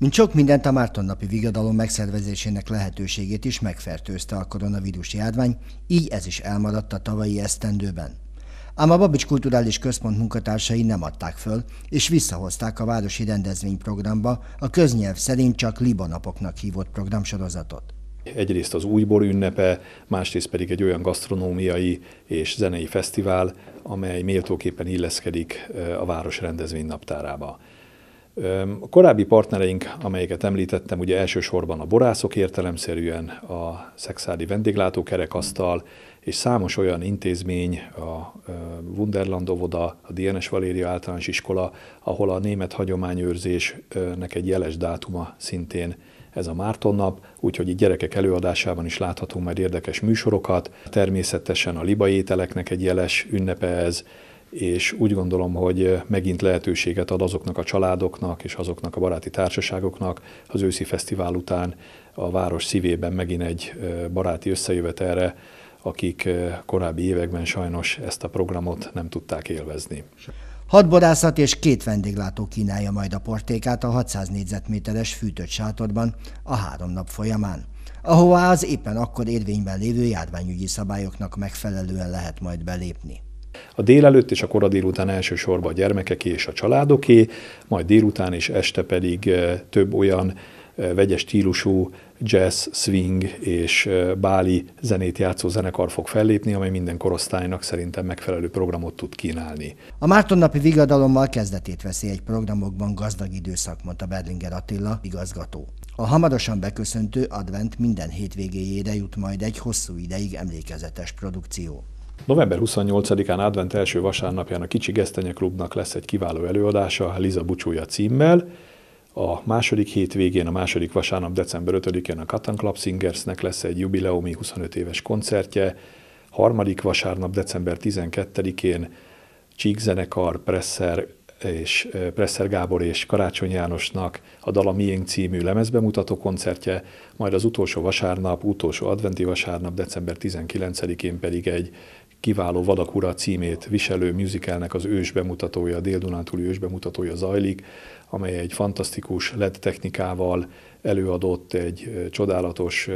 Mint sok mindent a Mártonnapi vigadalom megszervezésének lehetőségét is megfertőzte a koronavírus járvány, így ez is elmaradt a tavalyi esztendőben. Ám a Babics Kulturális Központ munkatársai nem adták föl, és visszahozták a városi rendezvényprogramba a köznyelv szerint csak Libanapoknak hívott programsorozatot. Egyrészt az újbor ünnepe, másrészt pedig egy olyan gasztronómiai és zenei fesztivál, amely méltóképpen illeszkedik a város rendezvény naptárába. A korábbi partnereink, amelyeket említettem, ugye elsősorban a borászok értelemszerűen, a szexádi vendéglátókerekasztal, és számos olyan intézmény, a Wunderland óvoda, a DNS Valéria általános iskola, ahol a német hagyományőrzésnek egy jeles dátuma szintén ez a Márton nap, úgyhogy itt gyerekek előadásában is láthatunk majd érdekes műsorokat. Természetesen a liba ételeknek egy jeles ünnepe ez, és úgy gondolom, hogy megint lehetőséget ad azoknak a családoknak és azoknak a baráti társaságoknak az őszi fesztivál után a város szívében megint egy baráti összejövetelre, akik korábbi években sajnos ezt a programot nem tudták élvezni. Hat borászat és két vendéglátó kínálja majd a portékát a 600 négyzetméteres fűtött sátorban a három nap folyamán ahová az éppen akkor érvényben lévő járványügyi szabályoknak megfelelően lehet majd belépni. A délelőtt és a kora délután elsősorban a gyermekeké és a családoké, majd délután és este pedig eh, több olyan eh, vegyes stílusú jazz, swing és eh, báli zenét játszó zenekar fog fellépni, amely minden korosztálynak szerintem megfelelő programot tud kínálni. A Mártonnapi vigadalommal kezdetét veszi egy programokban gazdag időszak, mondta Berlinger Attila, igazgató. A hamarosan beköszöntő advent minden hétvégéjére jut majd egy hosszú ideig emlékezetes produkció. November 28-án advent első vasárnapján a Kicsi Gesztenye Klubnak lesz egy kiváló előadása Liza Bucsúja címmel, a második végén, a második vasárnap, december 5-én a Cotton Club Singersnek lesz egy jubileumi 25 éves koncertje, harmadik vasárnap, december 12-én Csíkzenekar, Presser és eh, Presser Gábor és Karácsony Jánosnak a Dala Miénk című lemezbemutató koncertje, majd az utolsó vasárnap, utolsó adventi vasárnap, december 19-én pedig egy kiváló Vadakura címét viselő musicalnek az ős bemutatója, a Dél-Dunántúli ős bemutatója zajlik, amely egy fantasztikus LED technikával előadott egy csodálatos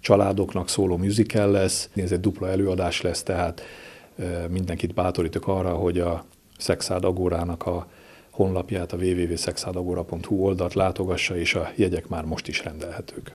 családoknak szóló musical lesz. Ez egy dupla előadás lesz, tehát mindenkit bátorítok arra, hogy a Szexád Agórának a honlapját, a www.szexádagora.hu oldalt látogassa, és a jegyek már most is rendelhetők.